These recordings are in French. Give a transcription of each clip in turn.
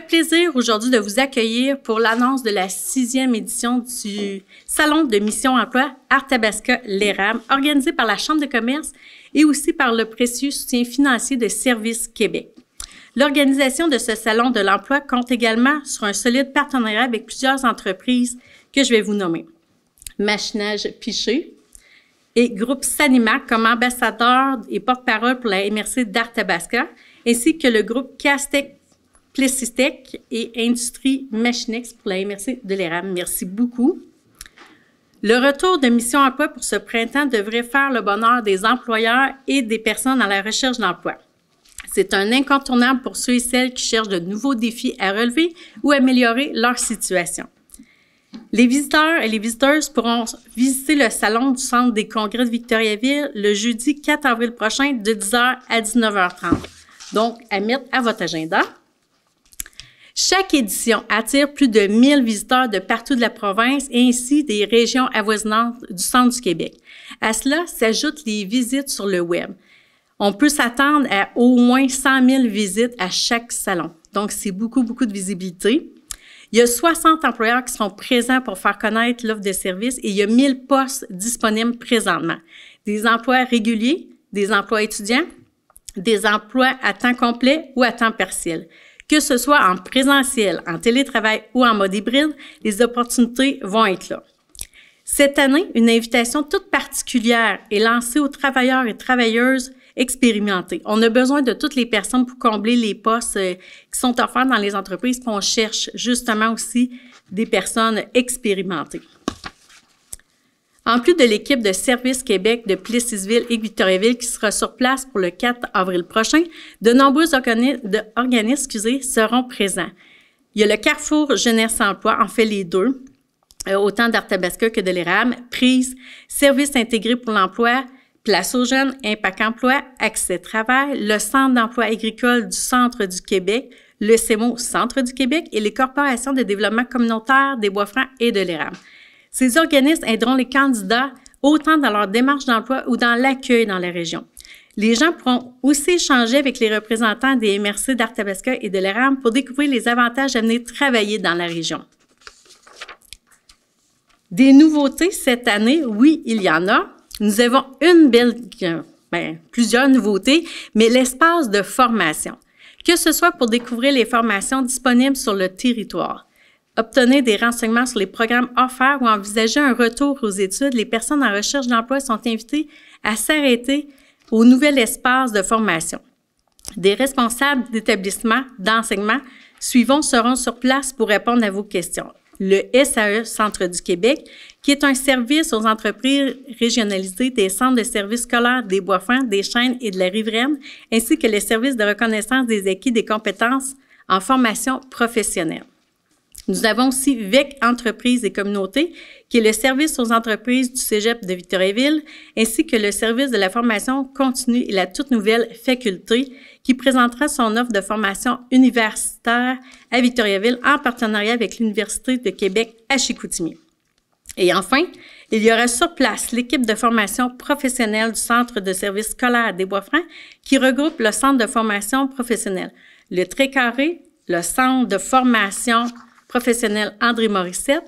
plaisir aujourd'hui de vous accueillir pour l'annonce de la sixième édition du Salon de Mission Emploi Arthabasca LERAM, organisé par la Chambre de commerce et aussi par le précieux soutien financier de Services Québec. L'organisation de ce Salon de l'emploi compte également sur un solide partenariat avec plusieurs entreprises que je vais vous nommer. Machinage Piché et Groupe Sanima comme ambassadeur et porte-parole pour la MRC d'Arthabasca, ainsi que le groupe Castec et Industrie Machinex pour la MRC de l'ERAM. Merci beaucoup. Le retour de Mission Emploi pour ce printemps devrait faire le bonheur des employeurs et des personnes à la recherche d'emploi. C'est un incontournable pour ceux et celles qui cherchent de nouveaux défis à relever ou améliorer leur situation. Les visiteurs et les visiteuses pourront visiter le salon du Centre des congrès de Victoriaville le jeudi 4 avril prochain de 10h à 19h30. Donc, à mettre à votre agenda. Chaque édition attire plus de 1000 visiteurs de partout de la province et ainsi des régions avoisinantes du centre du Québec. À cela s'ajoutent les visites sur le web. On peut s'attendre à au moins 100 000 visites à chaque salon. Donc, c'est beaucoup, beaucoup de visibilité. Il y a 60 employeurs qui sont présents pour faire connaître l'offre de services et il y a 1000 postes disponibles présentement. Des emplois réguliers, des emplois étudiants, des emplois à temps complet ou à temps partiel. Que ce soit en présentiel, en télétravail ou en mode hybride, les opportunités vont être là. Cette année, une invitation toute particulière est lancée aux travailleurs et travailleuses expérimentés. On a besoin de toutes les personnes pour combler les postes euh, qui sont offerts dans les entreprises, qu'on cherche justement aussi des personnes expérimentées. En plus de l'équipe de Service Québec de Plessisville et Victoriaville qui sera sur place pour le 4 avril prochain, de nombreux organismes, seront présents. Il y a le Carrefour Jeunesse Emploi, en fait les deux, euh, autant d'Artabasca que de l'ERAM, Prise, Service intégré pour l'emploi, Place aux jeunes, Impact Emploi, Accès Travail, le Centre d'emploi agricole du Centre du Québec, le CEMO Centre du Québec et les corporations de développement communautaire des Bois-Francs et de l'ERAM. Ces organismes aideront les candidats autant dans leur démarche d'emploi ou dans l'accueil dans la région. Les gens pourront aussi échanger avec les représentants des MRC d'Artabasca et de l'ERAM pour découvrir les avantages à travailler dans la région. Des nouveautés cette année, oui, il y en a. Nous avons une belle, euh, ben, plusieurs nouveautés, mais l'espace de formation, que ce soit pour découvrir les formations disponibles sur le territoire, Obtenez des renseignements sur les programmes offerts ou envisager un retour aux études, les personnes en recherche d'emploi sont invitées à s'arrêter au nouvel espace de formation. Des responsables d'établissements d'enseignement suivants seront sur place pour répondre à vos questions. Le SAE Centre du Québec, qui est un service aux entreprises régionalisées des centres de services scolaires des Bois-Francs, des Chênes et de la Riveraine, ainsi que les services de reconnaissance des acquis des compétences en formation professionnelle. Nous avons aussi VEC Entreprises et Communautés, qui est le service aux entreprises du Cégep de Victoriaville, ainsi que le service de la formation continue et la toute nouvelle faculté, qui présentera son offre de formation universitaire à Victoriaville en partenariat avec l'Université de Québec à Chicoutimi. Et enfin, il y aura sur place l'équipe de formation professionnelle du Centre de services scolaires des Bois-Francs qui regroupe le Centre de formation professionnelle, le Très Carré, le Centre de formation Professionnel André Morissette,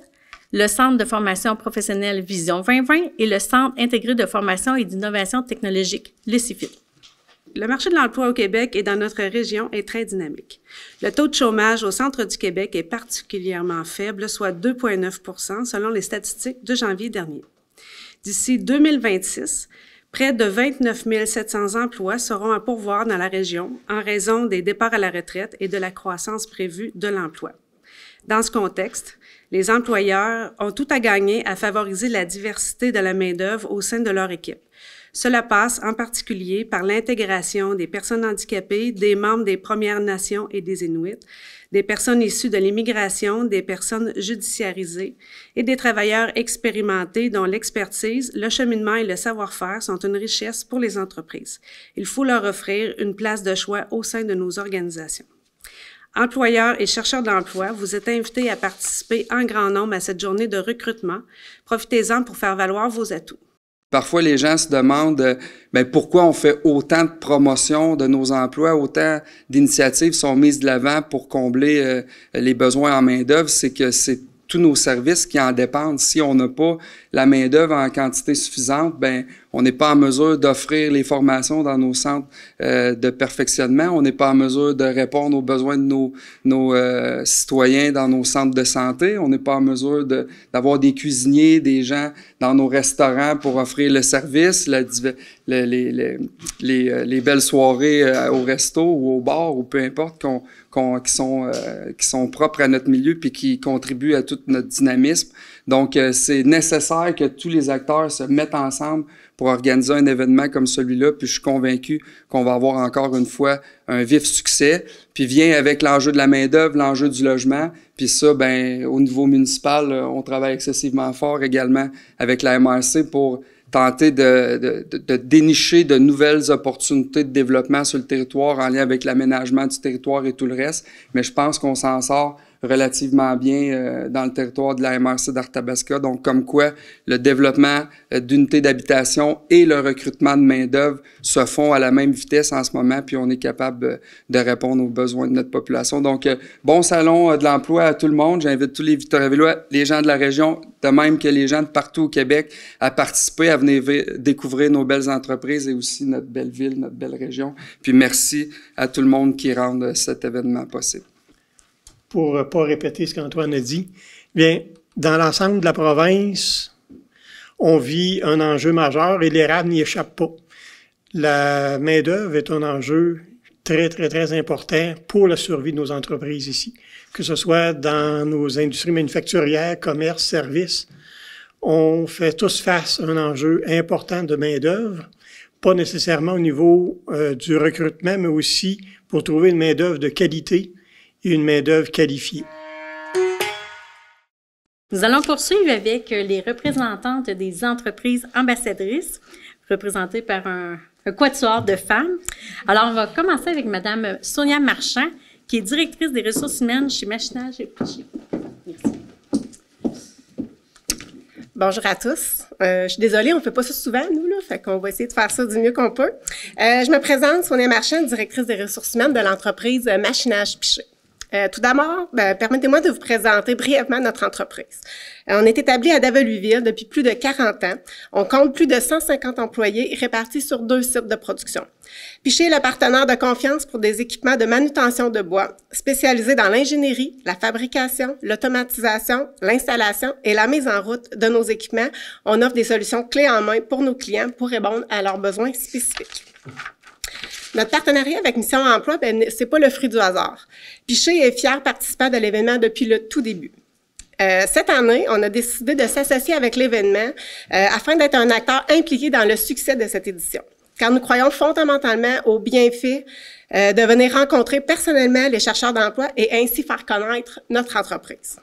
le Centre de formation professionnelle Vision 2020 et le Centre intégré de formation et d'innovation technologique, le Le marché de l'emploi au Québec et dans notre région est très dynamique. Le taux de chômage au centre du Québec est particulièrement faible, soit 2,9 selon les statistiques de janvier dernier. D'ici 2026, près de 29 700 emplois seront à pourvoir dans la région en raison des départs à la retraite et de la croissance prévue de l'emploi. Dans ce contexte, les employeurs ont tout à gagner à favoriser la diversité de la main-d'œuvre au sein de leur équipe. Cela passe en particulier par l'intégration des personnes handicapées, des membres des Premières Nations et des Inuits, des personnes issues de l'immigration, des personnes judiciarisées et des travailleurs expérimentés dont l'expertise, le cheminement et le savoir-faire sont une richesse pour les entreprises. Il faut leur offrir une place de choix au sein de nos organisations. Employeurs et chercheurs d'emploi, vous êtes invités à participer en grand nombre à cette journée de recrutement. Profitez-en pour faire valoir vos atouts. Parfois, les gens se demandent euh, ben, pourquoi on fait autant de promotions de nos emplois, autant d'initiatives sont mises de l'avant pour combler euh, les besoins en main-d'œuvre. C'est que c'est tous nos services qui en dépendent. Si on n'a pas la main-d'œuvre en quantité suffisante, ben on n'est pas en mesure d'offrir les formations dans nos centres euh, de perfectionnement. On n'est pas en mesure de répondre aux besoins de nos, nos euh, citoyens dans nos centres de santé. On n'est pas en mesure d'avoir des cuisiniers, des gens dans nos restaurants pour offrir le service, la, euh, les, belles soirées au resto ou au bar ou peu importe qu'on qui, sont, euh, qui sont propres à notre milieu puis qui contribuent à tout notre dynamisme. Donc, euh, c'est nécessaire que tous les acteurs se mettent ensemble pour organiser un événement comme celui-là. Puis, je suis convaincu qu'on va avoir encore une fois un vif succès. Puis, vient avec l'enjeu de la main-d'œuvre, l'enjeu du logement. Puis, ça, ben, au niveau municipal, euh, on travaille excessivement fort également avec la MRC pour tenter de, dénicher de nouvelles opportunités de développement sur le territoire en lien avec l'aménagement du territoire et tout le reste. Mais je pense qu'on s'en sort relativement bien euh, dans le territoire de la MRC d'Arthabasca. Donc, comme quoi le développement euh, d'unités d'habitation et le recrutement de main-d'œuvre se font à la même vitesse en ce moment, puis on est capable euh, de répondre aux besoins de notre population. Donc, bon salon de l'emploi à tout le monde. J'invite tous les Victoriavillois, les gens de la région, de même que les gens de partout au Québec, à participer, à venir découvrir nos belles entreprises et aussi notre belle ville, notre belle région. Puis merci à tout le monde qui rend cet événement possible pour euh, pas répéter ce qu'Antoine a dit, bien, dans l'ensemble de la province, on vit un enjeu majeur et l'érable n'y échappe pas. La main-d'œuvre est un enjeu très, très, très important pour la survie de nos entreprises ici, que ce soit dans nos industries manufacturières, commerce, services. On fait tous face à un enjeu important de main-d'œuvre, pas nécessairement au niveau euh, du recrutement, mais aussi pour trouver une main-d'œuvre de qualité une main-d'œuvre qualifiée. Nous allons poursuivre avec euh, les représentantes des entreprises ambassadrices, représentées par un, un quatuor de femmes. Alors, on va commencer avec Madame Sonia Marchand, qui est directrice des ressources humaines chez Machinage et Merci. Bonjour à tous. Euh, je suis désolée, on fait pas ça souvent, nous, là. Fait qu'on va essayer de faire ça du mieux qu'on peut. Euh, je me présente, Sonia Marchand, directrice des ressources humaines de l'entreprise Machinage Pichet. Euh, tout d'abord, ben, permettez-moi de vous présenter brièvement notre entreprise. Euh, on est établi à daveluville depuis plus de 40 ans. On compte plus de 150 employés répartis sur deux sites de production. Piché est le partenaire de confiance pour des équipements de manutention de bois, Spécialisés dans l'ingénierie, la fabrication, l'automatisation, l'installation et la mise en route de nos équipements. On offre des solutions clés en main pour nos clients pour répondre à leurs besoins spécifiques. Notre partenariat avec Mission Emploi, ben, c'est pas le fruit du hasard. Piché est fier participant de l'événement depuis le tout début. Euh, cette année, on a décidé de s'associer avec l'événement euh, afin d'être un acteur impliqué dans le succès de cette édition car nous croyons fondamentalement au bienfait euh, de venir rencontrer personnellement les chercheurs d'emploi et ainsi faire connaître notre entreprise.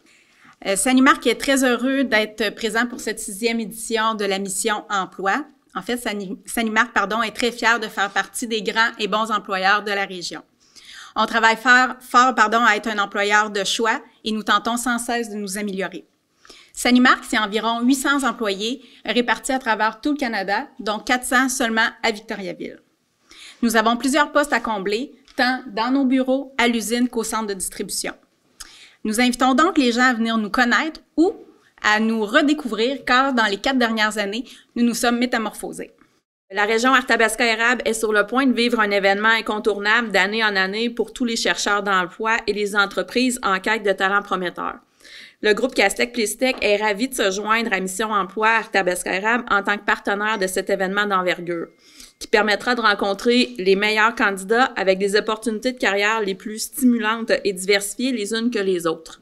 Euh, Marc est très heureux d'être présent pour cette sixième édition de la mission Emploi. En fait, Sanimark, pardon, est très fier de faire partie des grands et bons employeurs de la région. On travaille fort, pardon, à être un employeur de choix et nous tentons sans cesse de nous améliorer. Sanimark, c'est environ 800 employés répartis à travers tout le Canada, dont 400 seulement à Victoriaville. Nous avons plusieurs postes à combler, tant dans nos bureaux, à l'usine qu'au centre de distribution. Nous invitons donc les gens à venir nous connaître ou à nous redécouvrir car dans les quatre dernières années, nous nous sommes métamorphosés. La région Arthabasca-Érable est sur le point de vivre un événement incontournable d'année en année pour tous les chercheurs d'emploi et les entreprises en quête de talents prometteurs. Le groupe Castec Plistec est ravi de se joindre à Mission Emploi Arthabasca-Érable en tant que partenaire de cet événement d'envergure qui permettra de rencontrer les meilleurs candidats avec des opportunités de carrière les plus stimulantes et diversifiées les unes que les autres.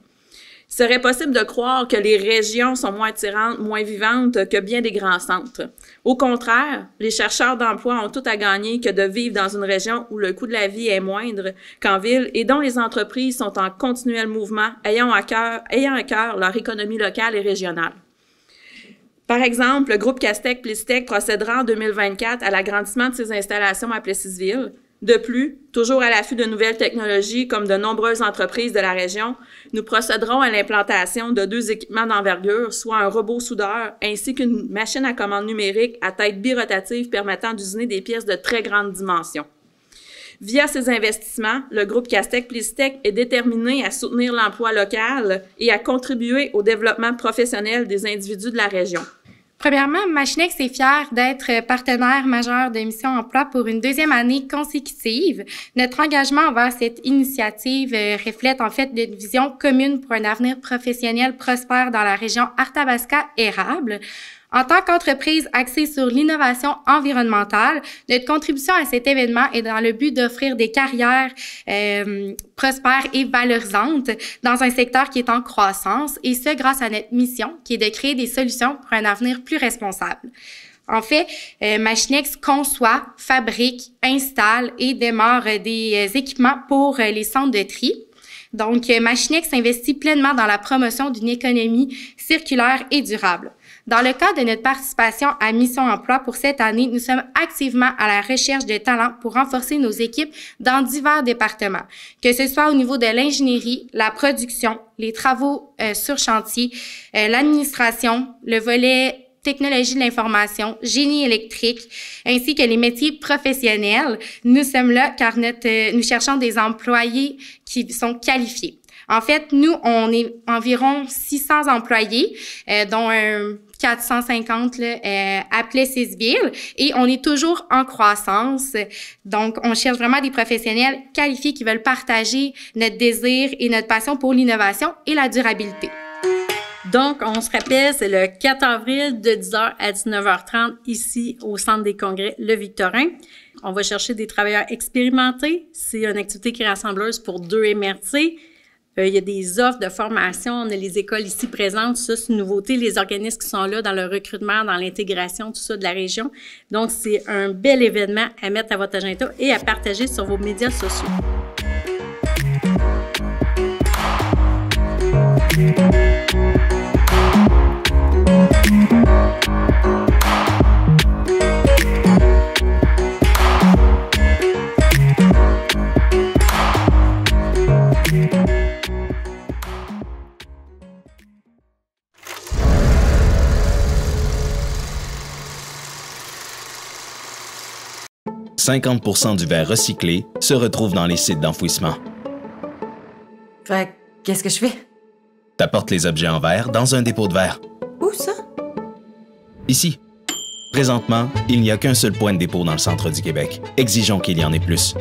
Il serait possible de croire que les régions sont moins attirantes, moins vivantes que bien des grands centres. Au contraire, les chercheurs d'emploi ont tout à gagner que de vivre dans une région où le coût de la vie est moindre qu'en ville et dont les entreprises sont en continuel mouvement, ayant à cœur, ayant à cœur leur économie locale et régionale. Par exemple, le groupe Castec-Plistec procédera en 2024 à l'agrandissement de ses installations à Plessisville, de plus, toujours à l'affût de nouvelles technologies comme de nombreuses entreprises de la région, nous procéderons à l'implantation de deux équipements d'envergure, soit un robot soudeur ainsi qu'une machine à commande numérique à tête birotative permettant d'usiner des pièces de très grande dimension. Via ces investissements, le groupe Castec Plistec est déterminé à soutenir l'emploi local et à contribuer au développement professionnel des individus de la région. Premièrement, Machinex est fier d'être euh, partenaire majeur de Mission Emploi pour une deuxième année consécutive. Notre engagement envers cette initiative euh, reflète en fait une vision commune pour un avenir professionnel prospère dans la région Arthabasca-Érable. En tant qu'entreprise axée sur l'innovation environnementale, notre contribution à cet événement est dans le but d'offrir des carrières euh, prospères et valorisantes dans un secteur qui est en croissance, et ce grâce à notre mission qui est de créer des solutions pour un avenir plus responsable. En fait, euh, Machinex conçoit, fabrique, installe et démarre des euh, équipements pour les centres de tri. Donc, Machinex investit pleinement dans la promotion d'une économie circulaire et durable. Dans le cadre de notre participation à Mission Emploi pour cette année, nous sommes activement à la recherche de talents pour renforcer nos équipes dans divers départements, que ce soit au niveau de l'ingénierie, la production, les travaux euh, sur chantier, euh, l'administration, le volet technologie de l'information, génie électrique, ainsi que les métiers professionnels. Nous sommes là car euh, nous cherchons des employés qui sont qualifiés. En fait, nous, on est environ 600 employés, dont un 450 là, euh, à Plessisville et on est toujours en croissance. Donc, on cherche vraiment des professionnels qualifiés qui veulent partager notre désir et notre passion pour l'innovation et la durabilité. Donc, on se rappelle, c'est le 4 avril de 10h à 19h30 ici au Centre des congrès Le Victorin. On va chercher des travailleurs expérimentés. C'est une activité qui est rassembleuse pour deux MRC. Euh, il y a des offres de formation. On a les écoles ici présentes. Ça, c'est une nouveauté. Les organismes qui sont là dans le recrutement, dans l'intégration, tout ça de la région. Donc, c'est un bel événement à mettre à votre agenda et à partager sur vos médias sociaux. 50 du verre recyclé se retrouve dans les sites d'enfouissement. qu'est-ce que je fais? T'apportes les objets en verre dans un dépôt de verre. Où ça? Ici. Présentement, il n'y a qu'un seul point de dépôt dans le centre du Québec. Exigeons qu'il y en ait plus.